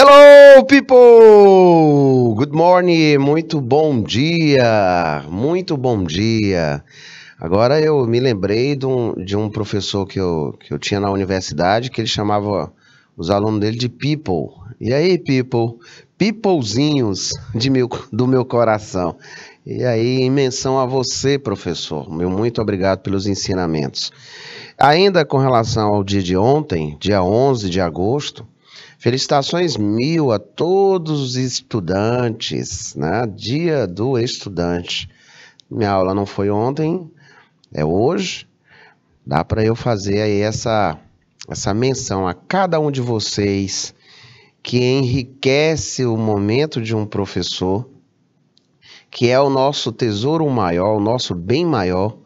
Hello, people! Good morning, muito bom dia, muito bom dia. Agora eu me lembrei de um, de um professor que eu, que eu tinha na universidade que ele chamava os alunos dele de people. E aí, people? Peoplezinhos de meu, do meu coração. E aí, em menção a você, professor, meu muito obrigado pelos ensinamentos. Ainda com relação ao dia de ontem, dia 11 de agosto, Felicitações mil a todos os estudantes, né? Dia do estudante. Minha aula não foi ontem, é hoje. Dá para eu fazer aí essa essa menção a cada um de vocês que enriquece o momento de um professor, que é o nosso tesouro maior, o nosso bem maior,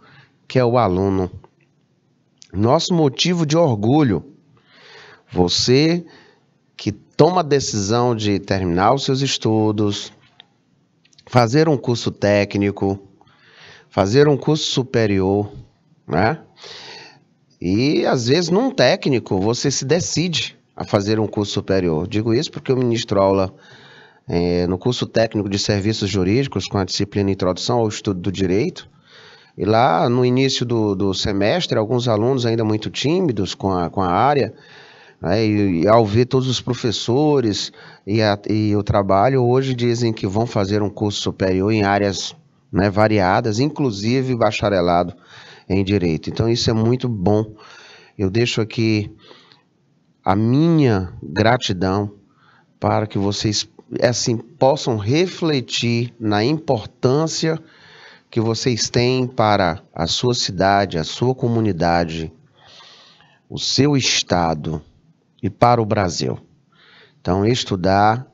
que é o aluno. Nosso motivo de orgulho. Você toma a decisão de terminar os seus estudos, fazer um curso técnico, fazer um curso superior, né? E às vezes num técnico você se decide a fazer um curso superior. Digo isso porque eu ministro aula é, no curso técnico de serviços jurídicos com a disciplina Introdução ao Estudo do Direito. E lá no início do, do semestre, alguns alunos ainda muito tímidos com a, com a área, né? E, e, ao ver todos os professores e, a, e o trabalho, hoje dizem que vão fazer um curso superior em áreas né, variadas, inclusive bacharelado em direito. Então isso é muito bom. Eu deixo aqui a minha gratidão para que vocês é assim possam refletir na importância que vocês têm para a sua cidade, a sua comunidade, o seu estado e para o Brasil. Então, estudar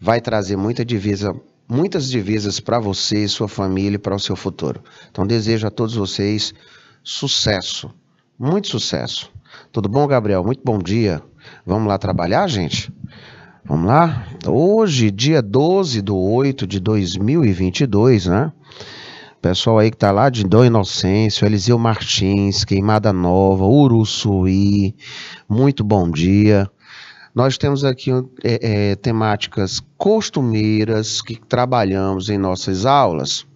vai trazer muita divisa, muitas divisas para você e sua família e para o seu futuro. Então, desejo a todos vocês sucesso, muito sucesso. Tudo bom, Gabriel? Muito bom dia. Vamos lá trabalhar, gente? Vamos lá? Hoje, dia 12 de 8 de 2022, né? Pessoal aí que tá lá de Dom Inocêncio, Eliseu Martins, Queimada Nova, Uruçuí, muito bom dia. Nós temos aqui é, é, temáticas costumeiras que trabalhamos em nossas aulas.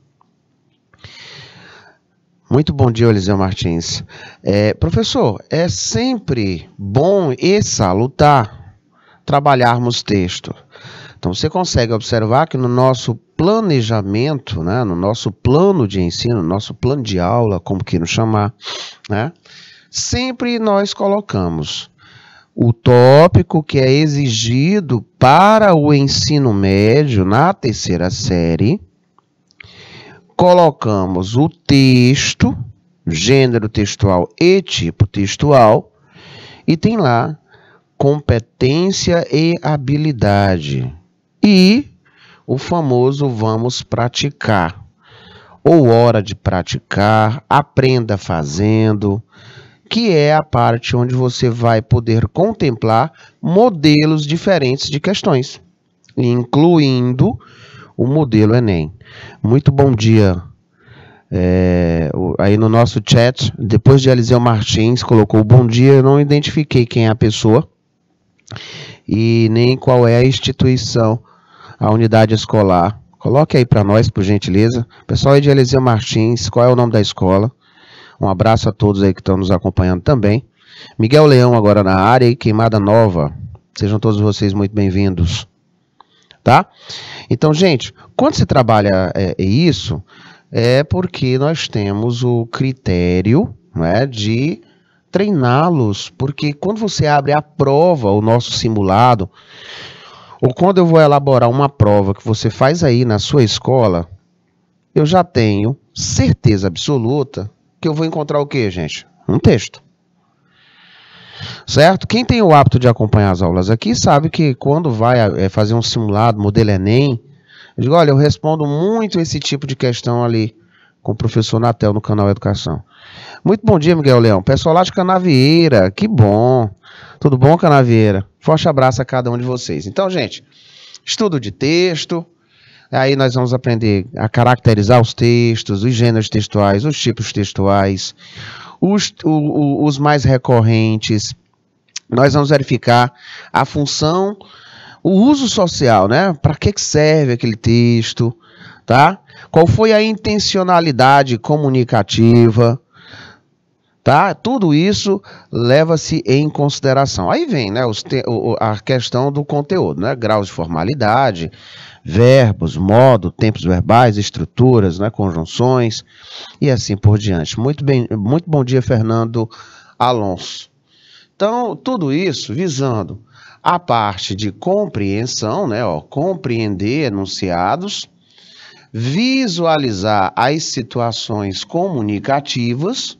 Muito bom dia, Eliseu Martins. É, professor, é sempre bom e salutar trabalharmos texto. Então você consegue observar que no nosso planejamento, né, no nosso plano de ensino, no nosso plano de aula, como queiram chamar, né, sempre nós colocamos o tópico que é exigido para o ensino médio na terceira série, colocamos o texto, gênero textual e tipo textual, e tem lá competência e habilidade e o famoso vamos praticar. Ou hora de praticar, aprenda fazendo, que é a parte onde você vai poder contemplar modelos diferentes de questões, incluindo o modelo Enem. Muito bom dia. É, aí no nosso chat, depois de Eliseu Martins colocou bom dia, eu não identifiquei quem é a pessoa e nem qual é a instituição a unidade escolar. Coloque aí para nós, por gentileza. Pessoal aí de Eliseu Martins, qual é o nome da escola? Um abraço a todos aí que estão nos acompanhando também. Miguel Leão agora na área e Queimada Nova. Sejam todos vocês muito bem-vindos. Tá? Então, gente, quando se trabalha é, é isso, é porque nós temos o critério né, de treiná-los, porque quando você abre a prova, o nosso simulado, ou quando eu vou elaborar uma prova que você faz aí na sua escola, eu já tenho certeza absoluta que eu vou encontrar o que, gente? Um texto. Certo? Quem tem o hábito de acompanhar as aulas aqui sabe que quando vai é, fazer um simulado, modelo Enem, eu digo, olha, eu respondo muito esse tipo de questão ali com o professor Natel no canal Educação. Muito bom dia, Miguel Leão. Pessoal lá de Canavieira, que bom. Tudo bom, Canavieira? Forte abraço a cada um de vocês. Então, gente, estudo de texto. Aí nós vamos aprender a caracterizar os textos, os gêneros textuais, os tipos textuais, os, o, o, os mais recorrentes. Nós vamos verificar a função, o uso social, né? Para que, que serve aquele texto, tá? Qual foi a intencionalidade comunicativa? Tá? Tudo isso leva-se em consideração. Aí vem né, te... a questão do conteúdo, né? graus de formalidade, verbos, modo, tempos verbais, estruturas, né, conjunções e assim por diante. Muito, bem, muito bom dia, Fernando Alonso. Então, tudo isso visando a parte de compreensão, né, ó, compreender enunciados, visualizar as situações comunicativas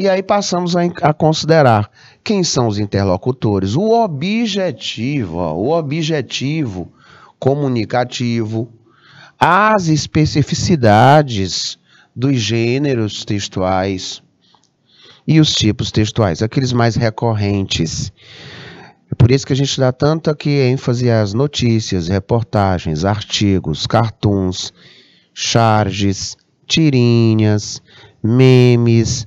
e aí passamos a, a considerar quem são os interlocutores, o objetivo, ó, o objetivo comunicativo, as especificidades dos gêneros textuais e os tipos textuais, aqueles mais recorrentes. É por isso que a gente dá tanta ênfase às notícias, reportagens, artigos, cartoons, charges, tirinhas, memes,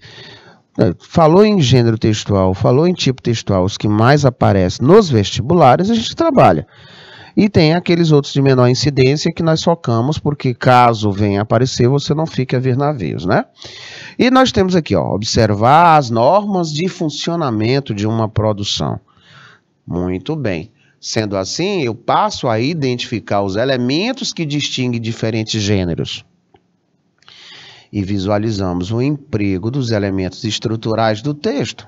é, falou em gênero textual, falou em tipo textual, os que mais aparecem nos vestibulares, a gente trabalha. E tem aqueles outros de menor incidência que nós focamos, porque caso venha aparecer, você não fica a ver navios, né? E nós temos aqui, ó, observar as normas de funcionamento de uma produção. Muito bem. Sendo assim, eu passo a identificar os elementos que distinguem diferentes gêneros e visualizamos o emprego dos elementos estruturais do texto,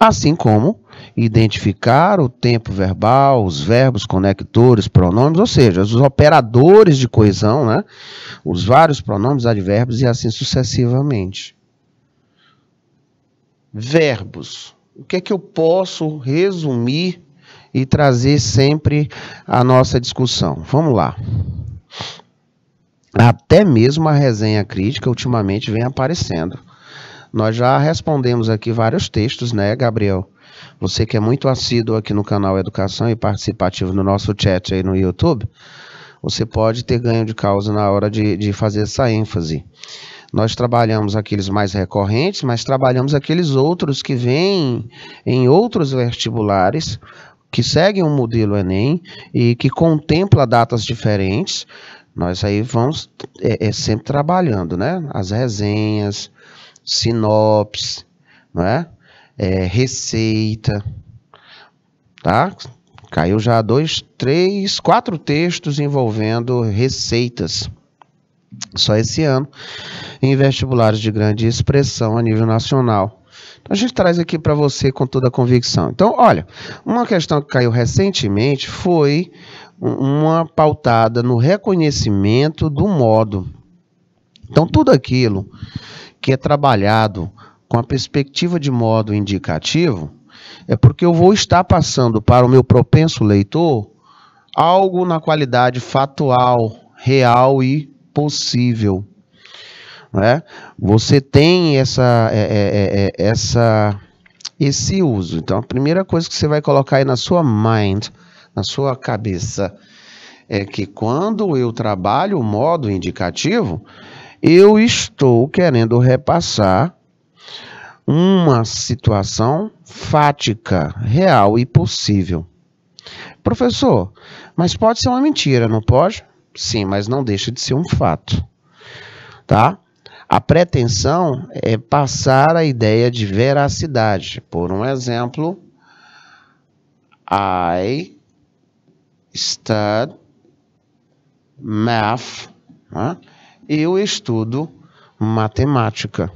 assim como identificar o tempo verbal, os verbos, conectores, pronomes, ou seja, os operadores de coesão, né? os vários pronomes, advérbios e assim sucessivamente. Verbos. O que é que eu posso resumir e trazer sempre à nossa discussão? Vamos lá. Até mesmo a resenha crítica ultimamente vem aparecendo. Nós já respondemos aqui vários textos, né, Gabriel? Você que é muito assíduo aqui no canal Educação e participativo no nosso chat aí no YouTube, você pode ter ganho de causa na hora de, de fazer essa ênfase. Nós trabalhamos aqueles mais recorrentes, mas trabalhamos aqueles outros que vêm em outros vestibulares, que seguem um modelo Enem e que contempla datas diferentes, nós aí vamos é, é sempre trabalhando, né? As resenhas, sinopses não é? é receita, tá? Caiu já dois, três, quatro textos envolvendo receitas só esse ano em vestibulares de grande expressão a nível nacional. Então a gente traz aqui para você com toda a convicção. Então, olha, uma questão que caiu recentemente foi uma pautada no reconhecimento do modo. Então, tudo aquilo que é trabalhado com a perspectiva de modo indicativo é porque eu vou estar passando para o meu propenso leitor algo na qualidade factual, real e possível. Né? Você tem essa, é, é, é, é, essa, esse uso. Então, a primeira coisa que você vai colocar aí na sua mind na sua cabeça é que quando eu trabalho o modo indicativo, eu estou querendo repassar uma situação fática, real e possível. Professor, mas pode ser uma mentira, não pode? Sim, mas não deixa de ser um fato. Tá? A pretensão é passar a ideia de veracidade. Por um exemplo, I study math, né? eu estudo matemática.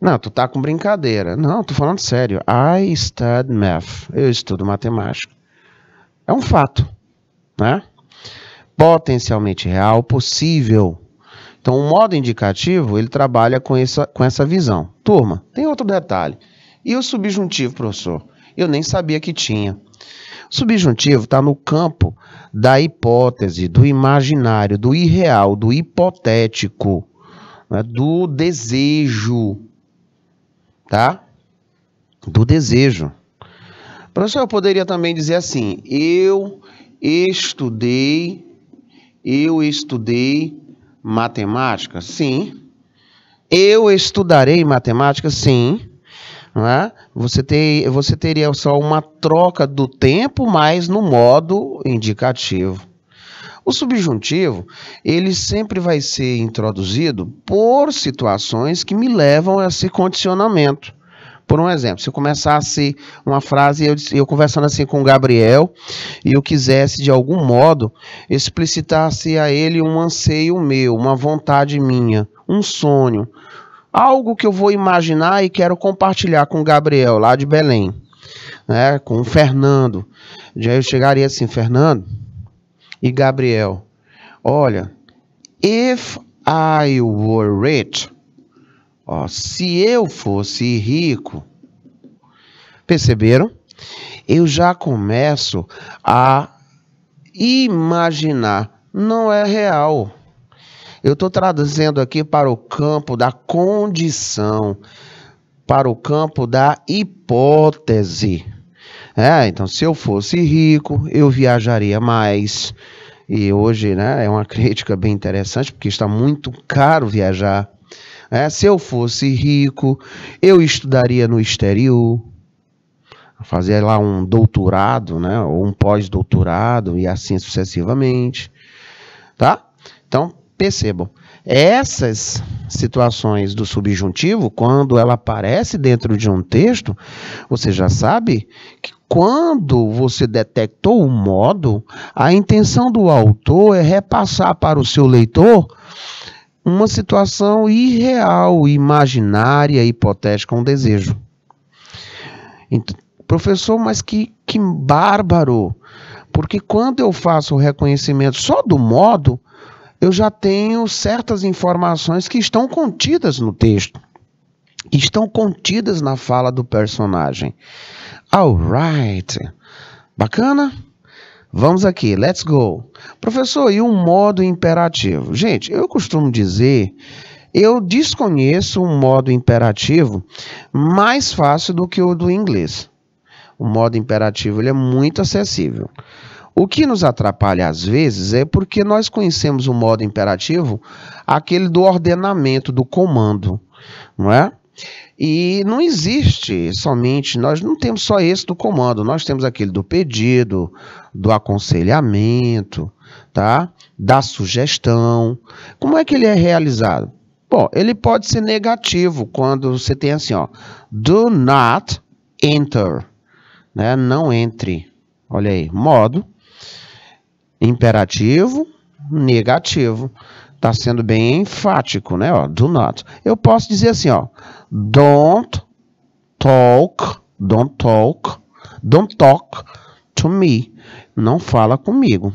Não, tu tá com brincadeira. Não, tô falando sério. I study math. Eu estudo matemática. É um fato, né? Potencialmente real, possível. Então, o modo indicativo, ele trabalha com essa, com essa visão. Turma, tem outro detalhe. E o subjuntivo, professor? Eu nem sabia que tinha. Subjuntivo está no campo da hipótese, do imaginário, do irreal, do hipotético, né? do desejo, tá? Do desejo. Professor, eu poderia também dizer assim: eu estudei, eu estudei matemática? Sim. Eu estudarei matemática? Sim não é? Você, ter, você teria só uma troca do tempo, mas no modo indicativo. O subjuntivo, ele sempre vai ser introduzido por situações que me levam a esse condicionamento. Por um exemplo, se eu começasse uma frase, eu, eu conversando assim com o Gabriel, e eu quisesse, de algum modo, explicitasse a ele um anseio meu, uma vontade minha, um sonho, Algo que eu vou imaginar e quero compartilhar com o Gabriel, lá de Belém, né, com o Fernando. Já eu chegaria assim, Fernando e Gabriel, olha, if I were rich, ó, se eu fosse rico, perceberam? Eu já começo a imaginar, não é real. Eu estou traduzindo aqui para o campo da condição, para o campo da hipótese. É, então, se eu fosse rico, eu viajaria mais. E hoje né, é uma crítica bem interessante, porque está muito caro viajar. É, se eu fosse rico, eu estudaria no exterior, fazer lá um doutorado, né, ou um pós-doutorado e assim sucessivamente, tá? Então, Percebam, essas situações do subjuntivo, quando ela aparece dentro de um texto, você já sabe que quando você detectou o modo, a intenção do autor é repassar para o seu leitor uma situação irreal, imaginária, hipotética, um desejo. Então, professor, mas que, que bárbaro! Porque quando eu faço o reconhecimento só do modo, eu já tenho certas informações que estão contidas no texto, estão contidas na fala do personagem. Alright. Bacana? Vamos aqui, let's go. Professor, e o um modo imperativo? Gente, eu costumo dizer, eu desconheço um modo imperativo mais fácil do que o do inglês. O modo imperativo ele é muito acessível. O que nos atrapalha às vezes é porque nós conhecemos o modo imperativo, aquele do ordenamento, do comando, não é? E não existe somente, nós não temos só esse do comando, nós temos aquele do pedido, do aconselhamento, tá? Da sugestão. Como é que ele é realizado? Bom, ele pode ser negativo quando você tem assim, ó, do not enter, né? Não entre. Olha aí, modo imperativo, negativo. Está sendo bem enfático, né? Ó, do not. Eu posso dizer assim, ó. Don't talk, don't talk, don't talk to me. Não fala comigo.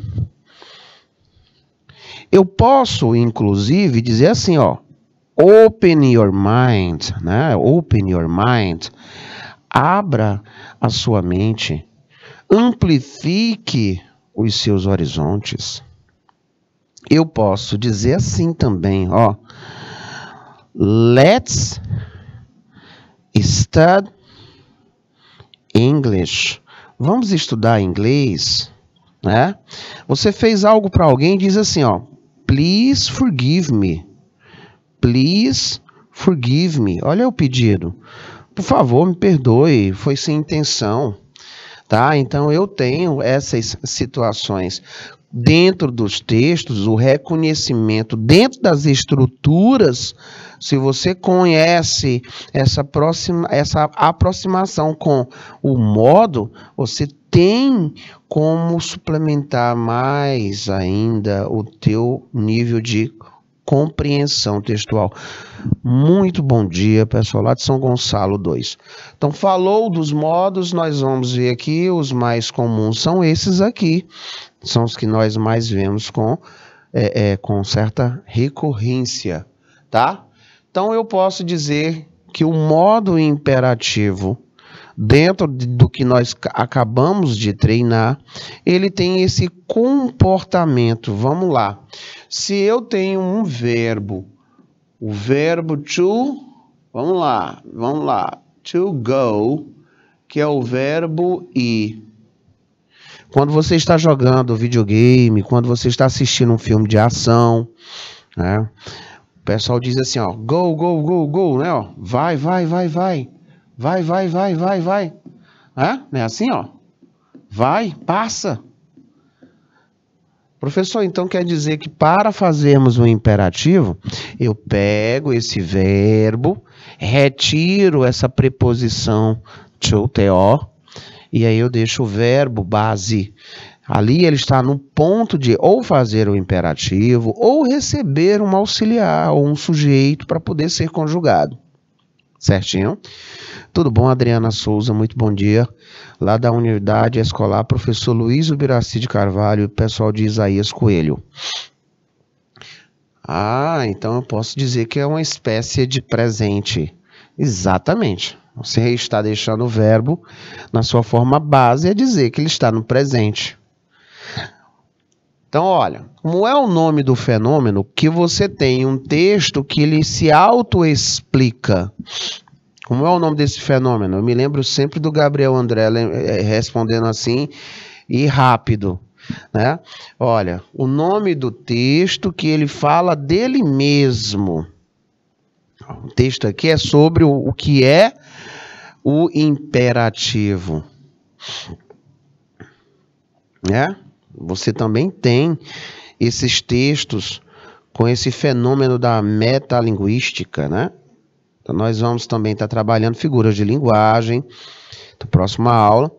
Eu posso, inclusive, dizer assim, ó. Open your mind, né? Open your mind. Abra a sua mente. Amplifique os seus horizontes. Eu posso dizer assim também, ó. Let's study English. Vamos estudar inglês, né? Você fez algo para alguém, diz assim, ó, please forgive me. Please forgive me. Olha o pedido. Por favor, me perdoe, foi sem intenção tá? Então eu tenho essas situações dentro dos textos, o reconhecimento dentro das estruturas, se você conhece essa próxima essa aproximação com o modo, você tem como suplementar mais ainda o teu nível de compreensão textual. Muito bom dia, pessoal lá de São Gonçalo 2. Então, falou dos modos, nós vamos ver aqui, os mais comuns são esses aqui, são os que nós mais vemos com, é, é, com certa recorrência, tá? Então, eu posso dizer que o modo imperativo dentro do que nós acabamos de treinar, ele tem esse comportamento. Vamos lá. Se eu tenho um verbo, o verbo to, vamos lá, vamos lá, to go, que é o verbo ir. Quando você está jogando videogame, quando você está assistindo um filme de ação, né? O pessoal diz assim, ó, go, go, go, go, né? Ó, vai, vai, vai, vai. Vai, vai, vai, vai, vai. Hã? Não é assim, ó. Vai, passa. Professor, então quer dizer que para fazermos um imperativo, eu pego esse verbo, retiro essa preposição teó e aí eu deixo o verbo base. Ali ele está no ponto de ou fazer o imperativo ou receber um auxiliar ou um sujeito para poder ser conjugado. Certinho? Tudo bom, Adriana Souza? Muito bom dia. Lá da Unidade Escolar, professor Luiz Ubiraci de Carvalho e pessoal de Isaías Coelho. Ah, então eu posso dizer que é uma espécie de presente. Exatamente. Você está deixando o verbo na sua forma base é dizer que ele está no presente. Então, olha, como é o nome do fenômeno que você tem um texto que ele se autoexplica? Como é o nome desse fenômeno? Eu me lembro sempre do Gabriel André eh, eh, respondendo assim e rápido. Né? Olha, o nome do texto que ele fala dele mesmo. O texto aqui é sobre o, o que é o imperativo. Né? Você também tem esses textos com esse fenômeno da metalinguística, né? Então, nós vamos também estar tá trabalhando figuras de linguagem. Na próxima aula,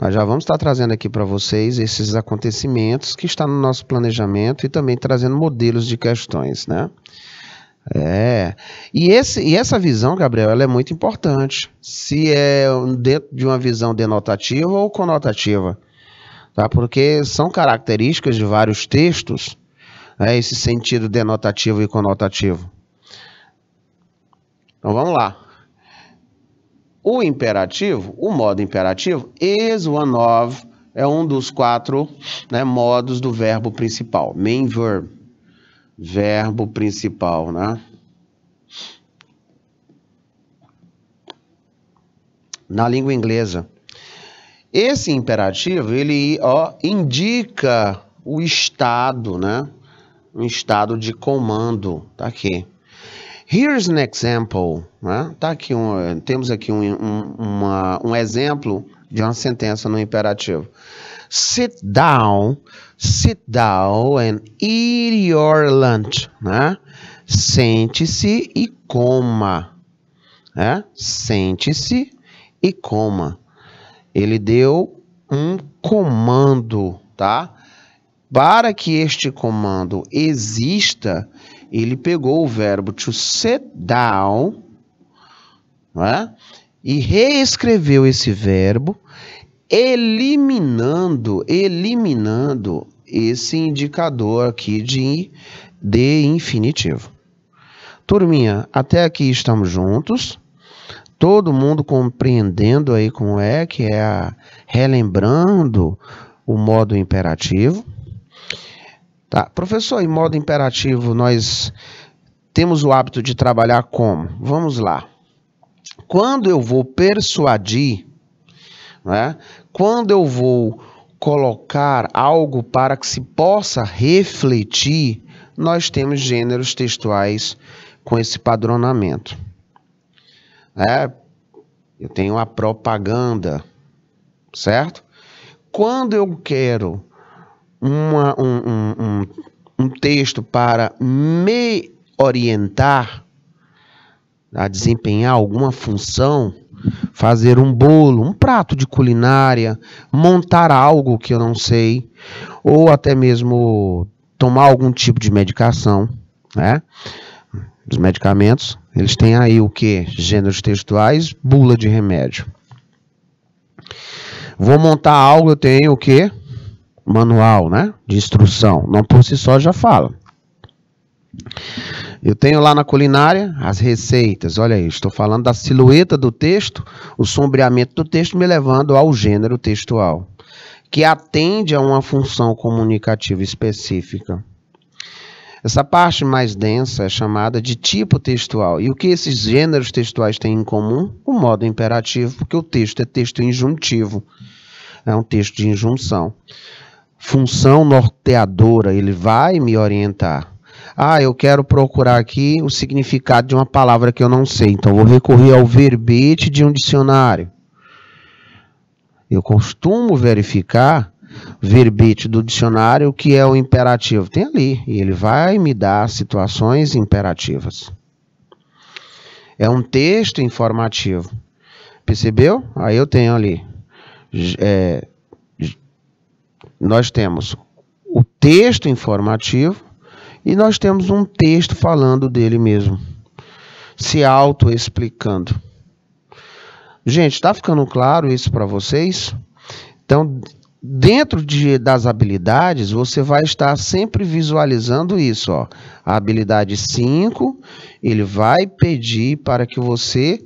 nós já vamos estar tá trazendo aqui para vocês esses acontecimentos que está no nosso planejamento e também trazendo modelos de questões, né? É. E, esse, e essa visão, Gabriel, ela é muito importante. Se é dentro de uma visão denotativa ou conotativa. Tá? Porque são características de vários textos, né, esse sentido denotativo e conotativo. Então vamos lá. O imperativo, o modo imperativo, is one of, é um dos quatro né, modos do verbo principal, main verb, verbo principal, né? Na língua inglesa. Esse imperativo, ele ó, indica o estado, né? Um estado de comando, tá aqui. Here's an example. Né? Tá aqui um, temos aqui um, um, uma, um exemplo de uma sentença no imperativo. Sit down, sit down and eat your lunch. Né? Sente-se e coma. Né? Sente-se e coma. Ele deu um comando, tá? Para que este comando exista, ele pegou o verbo to sit down né, e reescreveu esse verbo, eliminando, eliminando esse indicador aqui de, de infinitivo. Turminha, até aqui estamos juntos. Todo mundo compreendendo aí como é que é a, relembrando o modo imperativo. Tá. Professor, em modo imperativo, nós temos o hábito de trabalhar como? Vamos lá. Quando eu vou persuadir, né? quando eu vou colocar algo para que se possa refletir, nós temos gêneros textuais com esse padronamento. É, eu tenho a propaganda, certo? Quando eu quero uma, um, um, um texto para me orientar a desempenhar alguma função, fazer um bolo, um prato de culinária, montar algo que eu não sei, ou até mesmo tomar algum tipo de medicação, né? Os medicamentos, eles têm aí o que? Gêneros textuais, bula de remédio. Vou montar algo, eu tenho o que? manual né, de instrução, não por si só já fala. Eu tenho lá na culinária as receitas. Olha aí, estou falando da silhueta do texto, o sombreamento do texto, me levando ao gênero textual, que atende a uma função comunicativa específica. Essa parte mais densa é chamada de tipo textual. E o que esses gêneros textuais têm em comum? O modo imperativo, porque o texto é texto injuntivo, é um texto de injunção função norteadora, ele vai me orientar. Ah, eu quero procurar aqui o significado de uma palavra que eu não sei, então vou recorrer ao verbete de um dicionário. Eu costumo verificar verbete do dicionário o que é o imperativo. Tem ali, e ele vai me dar situações imperativas. É um texto informativo. Percebeu? Aí eu tenho ali. É, nós temos o texto informativo e nós temos um texto falando dele mesmo, se auto-explicando. Gente, está ficando claro isso para vocês? Então, dentro de, das habilidades, você vai estar sempre visualizando isso. Ó. A habilidade 5, ele vai pedir para que você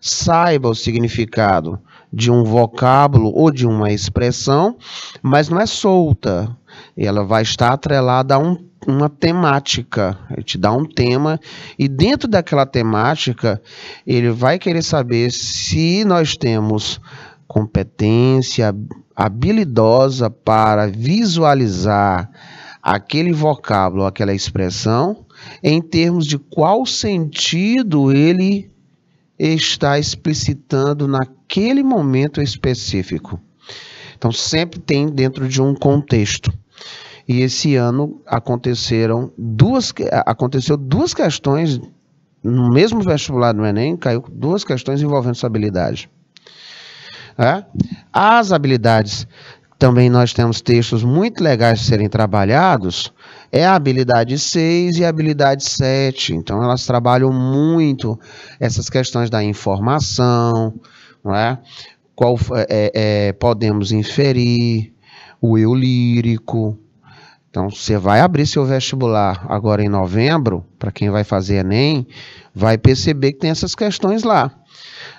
saiba o significado de um vocábulo ou de uma expressão, mas não é solta. Ela vai estar atrelada a um, uma temática. Ele te dá um tema e dentro daquela temática ele vai querer saber se nós temos competência habilidosa para visualizar aquele vocábulo, aquela expressão, em termos de qual sentido ele está explicitando naquele momento específico. Então, sempre tem dentro de um contexto. E esse ano aconteceram duas, aconteceu duas questões no mesmo vestibular do Enem, caiu duas questões envolvendo essa habilidade. É? As habilidades também nós temos textos muito legais de serem trabalhados, é a habilidade 6 e a habilidade 7. Então, elas trabalham muito essas questões da informação, não é? Qual, é, é, é podemos inferir, o eu lírico. Então, você vai abrir seu vestibular agora em novembro, para quem vai fazer Enem, vai perceber que tem essas questões lá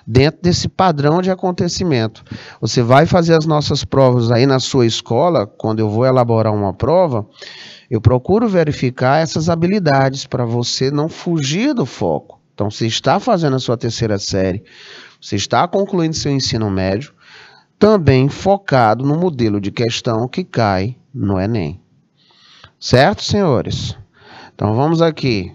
dentro desse padrão de acontecimento. Você vai fazer as nossas provas aí na sua escola, quando eu vou elaborar uma prova, eu procuro verificar essas habilidades para você não fugir do foco. Então, você está fazendo a sua terceira série, você está concluindo seu ensino médio, também focado no modelo de questão que cai no Enem. Certo, senhores? Então vamos aqui.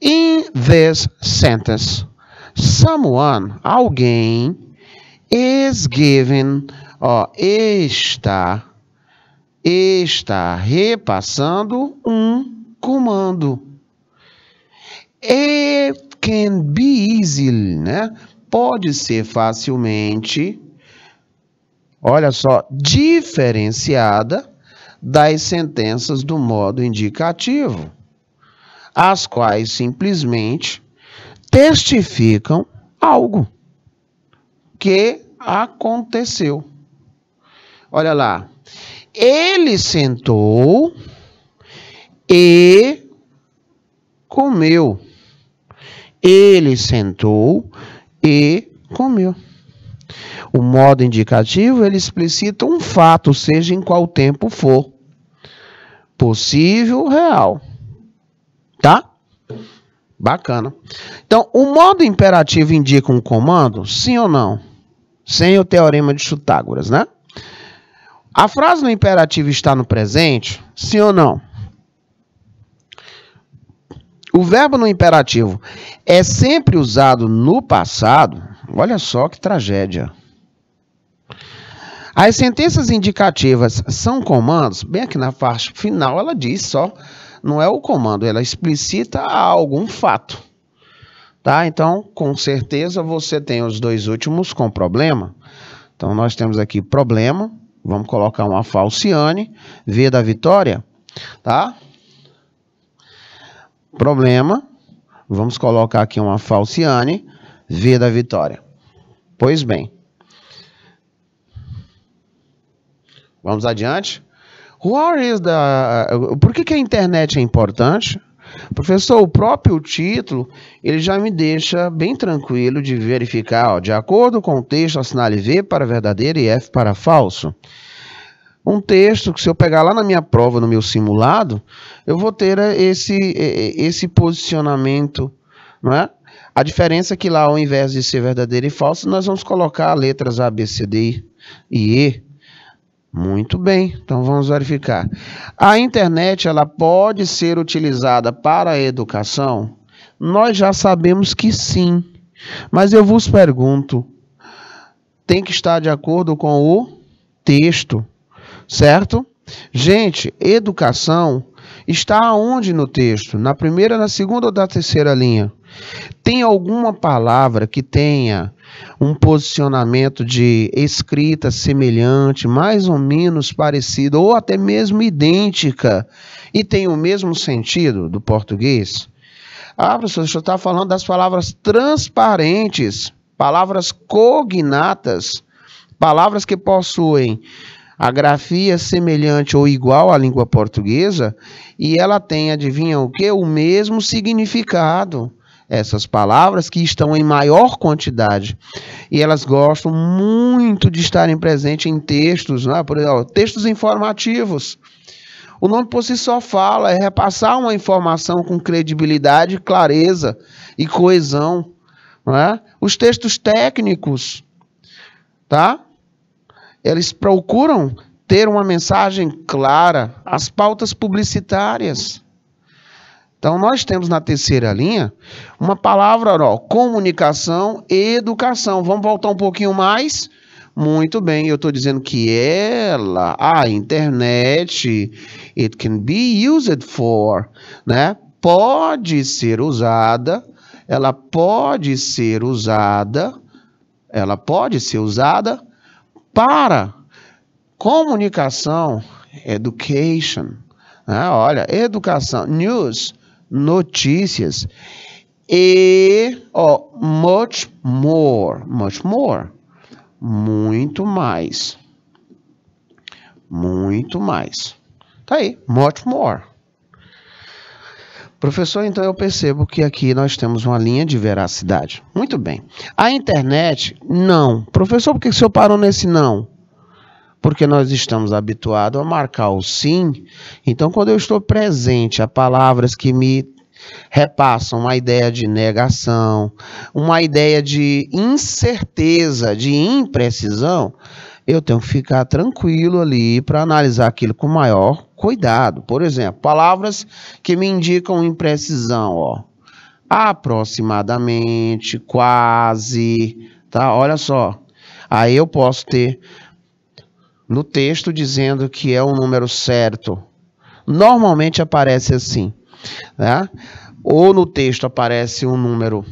In this sentence, Someone, alguém, is given, ó, está, está repassando um comando. It can be easily, né? Pode ser facilmente, olha só, diferenciada das sentenças do modo indicativo, as quais simplesmente testificam algo que aconteceu. Olha lá. Ele sentou e comeu. Ele sentou e comeu. O modo indicativo ele explicita um fato, seja em qual tempo for, possível ou real. Bacana. Então, o modo imperativo indica um comando? Sim ou não? Sem o teorema de Chutágoras, né? A frase no imperativo está no presente? Sim ou não? O verbo no imperativo é sempre usado no passado? Olha só que tragédia. As sentenças indicativas são comandos? Bem aqui na parte final ela diz só não é o comando, ela explicita algum fato. Tá? Então, com certeza você tem os dois últimos com problema. Então, nós temos aqui problema, vamos colocar uma falciane, V da vitória, tá? Problema, vamos colocar aqui uma falciane, V da vitória. Pois bem. Vamos adiante. What is the... Uh, por que, que a internet é importante? Professor, o próprio título ele já me deixa bem tranquilo de verificar. Ó, de acordo com o texto, assinale V para verdadeiro e F para falso. Um texto que, se eu pegar lá na minha prova, no meu simulado, eu vou ter eh, esse, eh, eh, esse posicionamento. Não é? A diferença é que lá, ao invés de ser verdadeiro e falso, nós vamos colocar letras A, B, C, D e E muito bem, então vamos verificar. A internet ela pode ser utilizada para a educação? Nós já sabemos que sim, mas eu vos pergunto, tem que estar de acordo com o texto, certo? Gente, educação está aonde no texto? Na primeira, na segunda ou na terceira linha? Tem alguma palavra que tenha um posicionamento de escrita semelhante, mais ou menos parecida, ou até mesmo idêntica, e tem o mesmo sentido do português? Ah, professor, o senhor está falando das palavras transparentes, palavras cognatas, palavras que possuem a grafia semelhante ou igual à língua portuguesa e ela tem, adivinha o que? O mesmo significado essas palavras que estão em maior quantidade. E elas gostam muito de estarem presentes em textos, né? por exemplo, textos informativos. O nome por si só fala, é repassar uma informação com credibilidade, clareza e coesão. Não é? Os textos técnicos, tá? Eles procuram ter uma mensagem clara. As pautas publicitárias então, nós temos na terceira linha uma palavra, ó, comunicação e educação. Vamos voltar um pouquinho mais? Muito bem, eu estou dizendo que ela, a internet, it can be used for, né? Pode ser usada, ela pode ser usada, ela pode ser usada para comunicação, education, né? olha, educação, news, notícias e ó, much more, much more, muito mais, muito mais. Tá aí, much more. Professor, então eu percebo que aqui nós temos uma linha de veracidade. Muito bem. A internet, não. Professor, por que o senhor parou nesse não? porque nós estamos habituados a marcar o sim. Então, quando eu estou presente a palavras que me repassam uma ideia de negação, uma ideia de incerteza, de imprecisão, eu tenho que ficar tranquilo ali para analisar aquilo com maior cuidado. Por exemplo, palavras que me indicam imprecisão, ó. Aproximadamente, quase, tá? Olha só. Aí eu posso ter no texto dizendo que é um número certo. Normalmente aparece assim, né? Ou no texto aparece um número,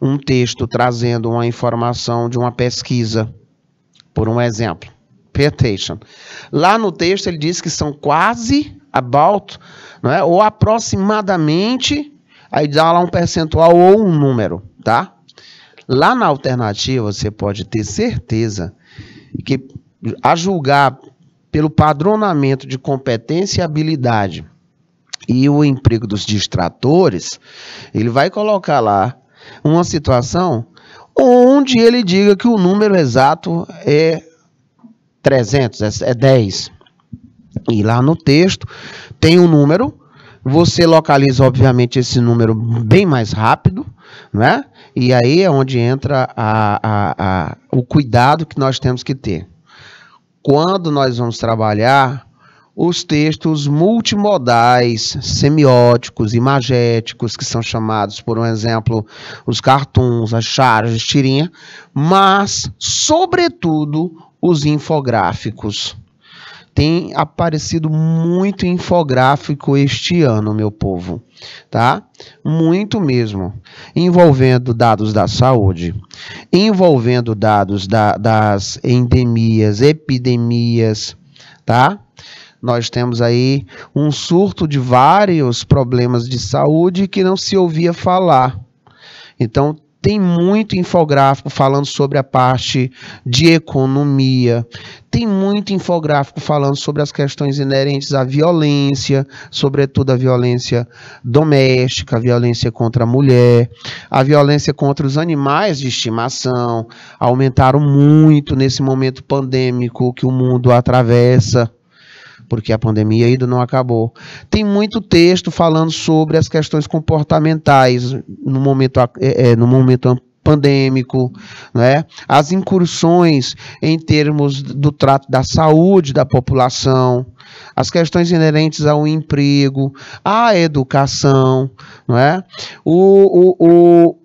um texto trazendo uma informação de uma pesquisa, por um exemplo. Pay attention. Lá no texto ele diz que são quase about, não é? Ou aproximadamente, aí dá lá um percentual ou um número, tá? Lá na alternativa você pode ter certeza que a julgar pelo padronamento de competência e habilidade e o emprego dos distratores, ele vai colocar lá uma situação onde ele diga que o número exato é 300, é 10. É e lá no texto tem um número, você localiza obviamente esse número bem mais rápido, né? E aí é onde entra a, a, a, o cuidado que nós temos que ter quando nós vamos trabalhar os textos multimodais, semióticos, imagéticos, que são chamados, por um exemplo, os cartoons, as charges, tirinha, mas, sobretudo, os infográficos tem aparecido muito infográfico este ano, meu povo, tá? Muito mesmo, envolvendo dados da saúde, envolvendo dados da, das endemias, epidemias, tá? Nós temos aí um surto de vários problemas de saúde que não se ouvia falar. Então, tem muito infográfico falando sobre a parte de economia. Tem muito infográfico falando sobre as questões inerentes à violência, sobretudo a violência doméstica, a violência contra a mulher, a violência contra os animais de estimação. Aumentaram muito nesse momento pandêmico que o mundo atravessa porque a pandemia ainda não acabou. Tem muito texto falando sobre as questões comportamentais no momento, é, é, no momento pandêmico, né? as incursões em termos do trato da saúde da população, as questões inerentes ao emprego, à educação, não é? o, o, o,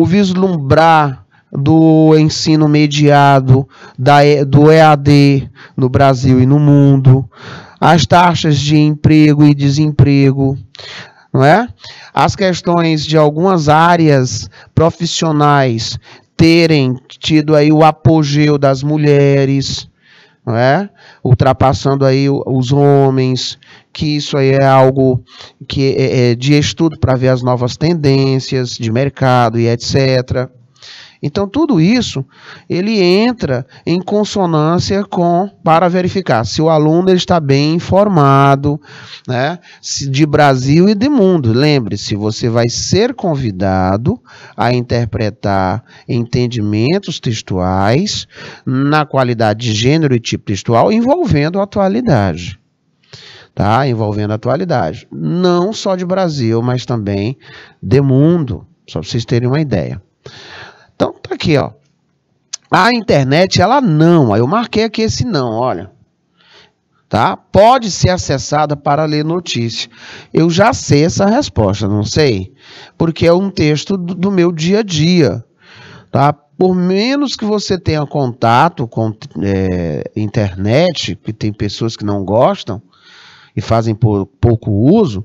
o vislumbrar do ensino mediado, da, do EAD no Brasil e no mundo, as taxas de emprego e desemprego, não é? As questões de algumas áreas profissionais terem tido aí o apogeu das mulheres, não é? Ultrapassando aí os homens, que isso aí é algo que é, é de estudo para ver as novas tendências de mercado e etc. Então tudo isso ele entra em consonância com para verificar se o aluno ele está bem informado, né, de Brasil e de mundo. Lembre-se, você vai ser convidado a interpretar entendimentos textuais na qualidade de gênero e tipo textual envolvendo a atualidade. Tá? Envolvendo a atualidade, não só de Brasil, mas também de mundo, só para vocês terem uma ideia. Então tá aqui, ó. A internet, ela não. Eu marquei aqui esse não, olha. Tá? Pode ser acessada para ler notícia. Eu já sei essa resposta, não sei? Porque é um texto do, do meu dia a dia. Tá? Por menos que você tenha contato com é, internet, que tem pessoas que não gostam e fazem pouco uso,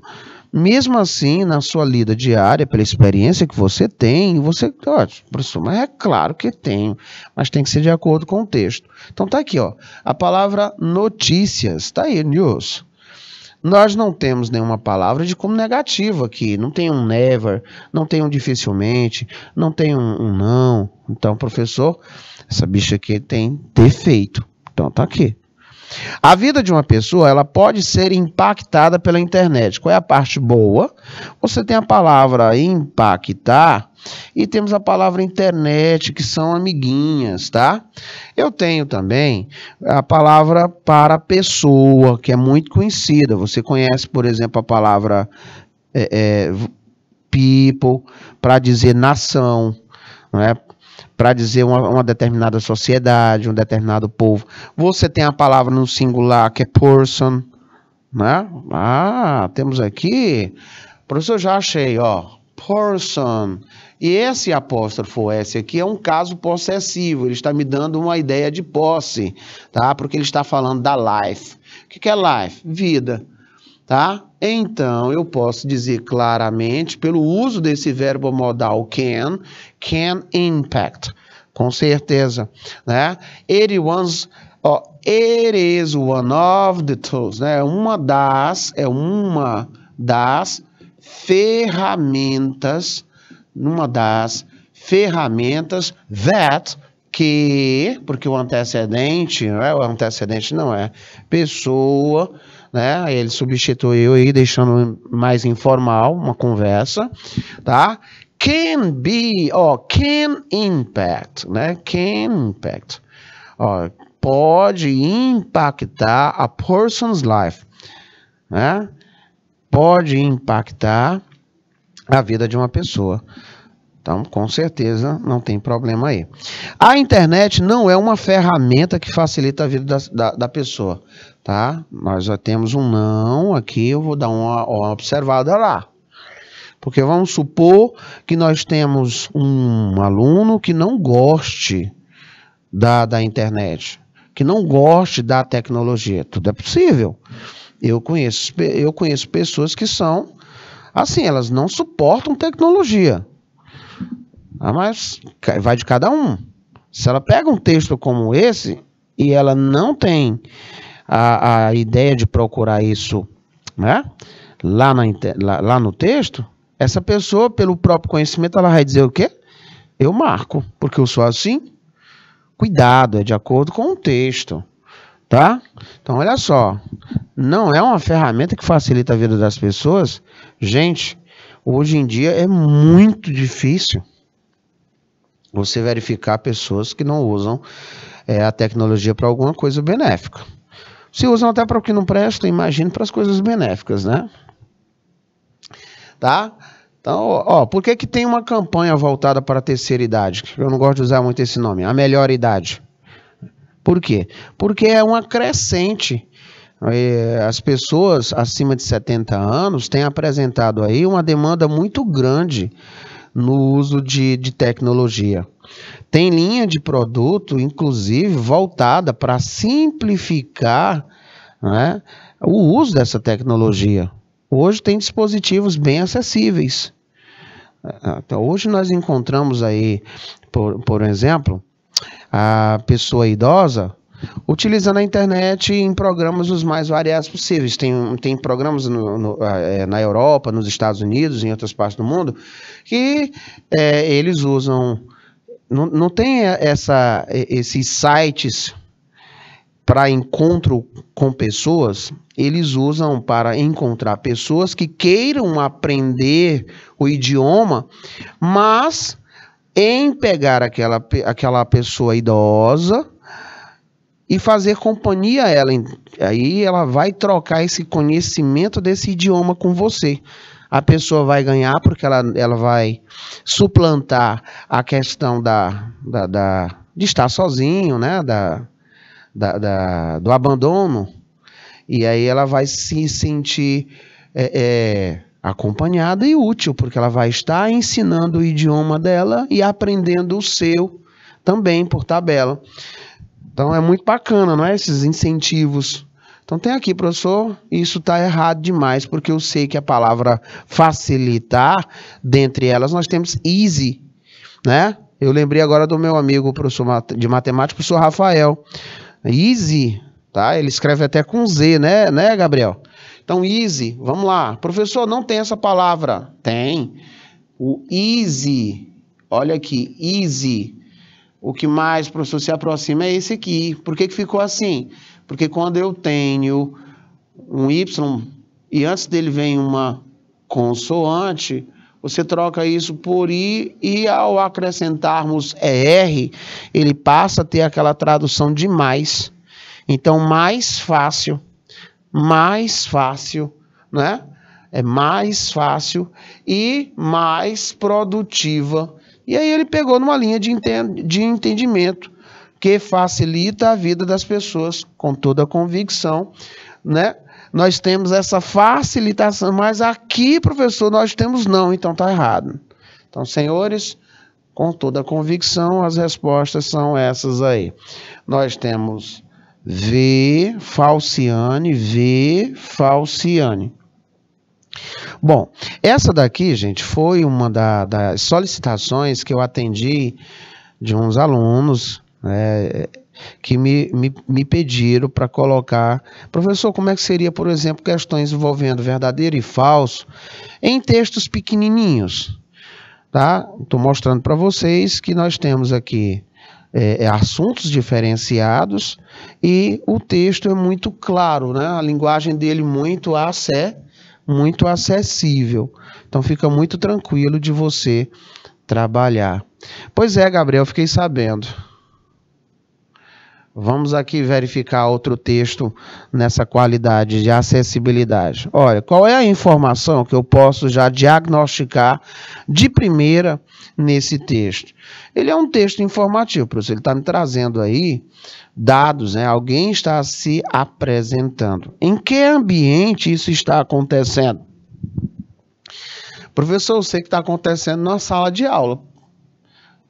mesmo assim, na sua lida diária, pela experiência que você tem, você, ó, professor, mas é claro que tenho, mas tem que ser de acordo com o texto. Então tá aqui, ó, a palavra notícias, tá aí, news. Nós não temos nenhuma palavra de como negativa aqui. Não tem um never, não tem um dificilmente, não tem um, um não. Então, professor, essa bicha aqui tem defeito. Então tá aqui. A vida de uma pessoa, ela pode ser impactada pela internet. Qual é a parte boa? Você tem a palavra impactar e temos a palavra internet, que são amiguinhas, tá? Eu tenho também a palavra para pessoa, que é muito conhecida. Você conhece, por exemplo, a palavra é, é, people para dizer nação, né? para dizer uma, uma, determinada sociedade, um determinado povo. Você tem a palavra no singular que é person, né? Ah, temos aqui. Professor, já achei, ó. Person. E esse apóstrofo S aqui é um caso possessivo. Ele está me dando uma ideia de posse, tá? Porque ele está falando da life. O que é life? Vida tá? Então, eu posso dizer claramente, pelo uso desse verbo modal can, can impact, com certeza, né? It was, ó it is one of the tools, né? Uma das, é uma das ferramentas, uma das ferramentas that que, porque o antecedente, não é o antecedente, não é pessoa né? Ele substituiu aí, deixando mais informal uma conversa, tá? Can be, ó, can impact, né? Can impact, ó, pode impactar a person's life, né? Pode impactar a vida de uma pessoa. Então, com certeza, não tem problema aí. A internet não é uma ferramenta que facilita a vida da, da, da pessoa, tá? Nós já temos um não aqui, eu vou dar uma, uma observada lá. Porque vamos supor que nós temos um aluno que não goste da, da internet, que não goste da tecnologia. Tudo é possível. Eu conheço, eu conheço pessoas que são assim, elas não suportam tecnologia. Ah, mas vai de cada um. Se ela pega um texto como esse e ela não tem a, a ideia de procurar isso né, lá, na, lá, lá no texto, essa pessoa, pelo próprio conhecimento, ela vai dizer o quê? Eu marco, porque eu sou assim. Cuidado, é de acordo com o texto. Tá? Então, olha só. Não é uma ferramenta que facilita a vida das pessoas. Gente, hoje em dia é muito difícil você verificar pessoas que não usam é, a tecnologia para alguma coisa benéfica. Se usam até para o que não presta, imagine para as coisas benéficas, né? Tá? Então, ó, por que, que tem uma campanha voltada para a terceira idade? Eu não gosto de usar muito esse nome, a melhor idade. Por quê? Porque é uma crescente. As pessoas acima de 70 anos têm apresentado aí uma demanda muito grande no uso de, de tecnologia. Tem linha de produto, inclusive, voltada para simplificar né, o uso dessa tecnologia. Hoje tem dispositivos bem acessíveis. Até então, hoje nós encontramos aí, por, por exemplo, a pessoa idosa utilizando a internet em programas os mais variados possíveis. Tem, tem programas no, no, ah, é, na Europa, nos Estados Unidos, em outras partes do mundo, que é, eles usam. Não, não tem essa, esses sites para encontro com pessoas, eles usam para encontrar pessoas que queiram aprender o idioma, mas em pegar aquela, aquela pessoa idosa e fazer companhia a ela. Aí ela vai trocar esse conhecimento desse idioma com você. A pessoa vai ganhar porque ela, ela vai suplantar a questão da, da, da de estar sozinho, né? Da, da, da, do abandono. E aí ela vai se sentir é, é, acompanhada e útil, porque ela vai estar ensinando o idioma dela e aprendendo o seu também por tabela. Então é muito bacana, não é? Esses incentivos. Então tem aqui, professor, isso está errado demais, porque eu sei que a palavra facilitar, dentre elas, nós temos easy, né? Eu lembrei agora do meu amigo professor de matemática, professor Rafael. Easy, tá? Ele escreve até com Z, né, né, Gabriel? Então, easy, vamos lá. Professor, não tem essa palavra. Tem. O easy, olha aqui, easy o que mais, professor, se aproxima é esse aqui. Por que, que ficou assim? Porque quando eu tenho um Y e antes dele vem uma consoante, você troca isso por I e ao acrescentarmos ER, ele passa a ter aquela tradução de mais. Então, mais fácil, mais fácil, né? É mais fácil e mais produtiva e aí ele pegou numa linha de, de entendimento que facilita a vida das pessoas, com toda a convicção, né? Nós temos essa facilitação, mas aqui, professor, nós temos não, então tá errado. Então, senhores, com toda a convicção, as respostas são essas aí. Nós temos V, Falciane, V, Falciane. Bom, essa daqui, gente, foi uma da, das solicitações que eu atendi de uns alunos né, que me, me, me pediram para colocar, professor, como é que seria, por exemplo, questões envolvendo verdadeiro e falso em textos pequenininhos, tá? Estou mostrando para vocês que nós temos aqui é, é, assuntos diferenciados e o texto é muito claro, né? A linguagem dele muito a sé muito acessível. Então fica muito tranquilo de você trabalhar. Pois é, Gabriel, fiquei sabendo. Vamos aqui verificar outro texto nessa qualidade de acessibilidade. Olha, qual é a informação que eu posso já diagnosticar de primeira nesse texto? Ele é um texto informativo, professor. Ele está me trazendo aí dados, né? Alguém está se apresentando. Em que ambiente isso está acontecendo? Professor, eu sei que está acontecendo na sala de aula,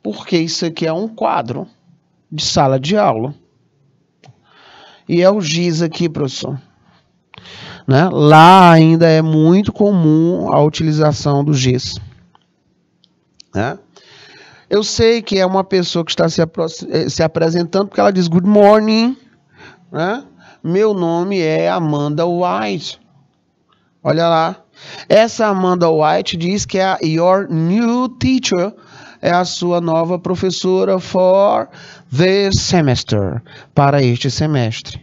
porque isso aqui é um quadro de sala de aula. E é o giz aqui, professor. Né? Lá ainda é muito comum a utilização do giz. Né? Eu sei que é uma pessoa que está se, eh, se apresentando porque ela diz good morning. Né? Meu nome é Amanda White. Olha lá. Essa Amanda White diz que é a Your New Teacher é a sua nova professora for this semester, para este semestre.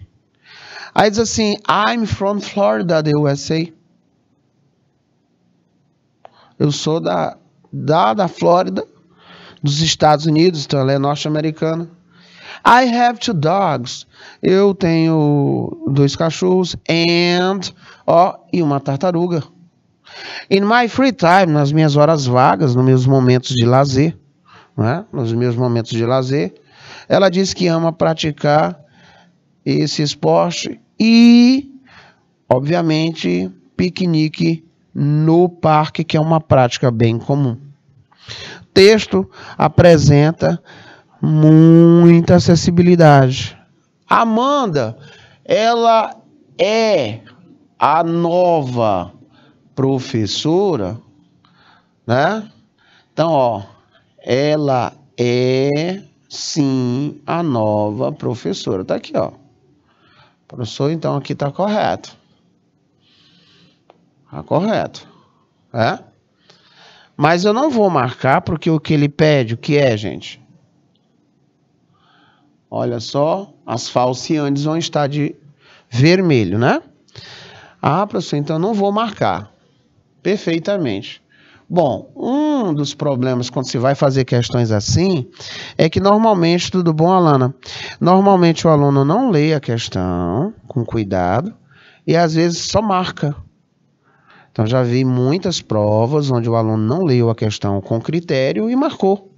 Aí diz assim, I'm from Florida, the USA. Eu sou da, da, da Flórida, dos Estados Unidos, então ela é norte-americana. I have two dogs. Eu tenho dois cachorros and ó e uma tartaruga. In my free time, nas minhas horas vagas, nos meus momentos de lazer, né? Nos meus momentos de lazer, ela diz que ama praticar esse esporte e, obviamente, piquenique no parque, que é uma prática bem comum. O texto apresenta muita acessibilidade. Amanda, ela é a nova professora, né? Então, ó, ela é Sim, a nova professora. Tá aqui, ó. Professor, então aqui tá correto. Tá correto. É? Mas eu não vou marcar porque o que ele pede, o que é, gente? Olha só, as falciantes vão estar de vermelho, né? Ah, professor, então não vou marcar. Perfeitamente. Bom, um um dos problemas quando se vai fazer questões assim é que normalmente, tudo bom, Alana? Normalmente o aluno não lê a questão com cuidado e às vezes só marca. Então já vi muitas provas onde o aluno não leu a questão com critério e marcou.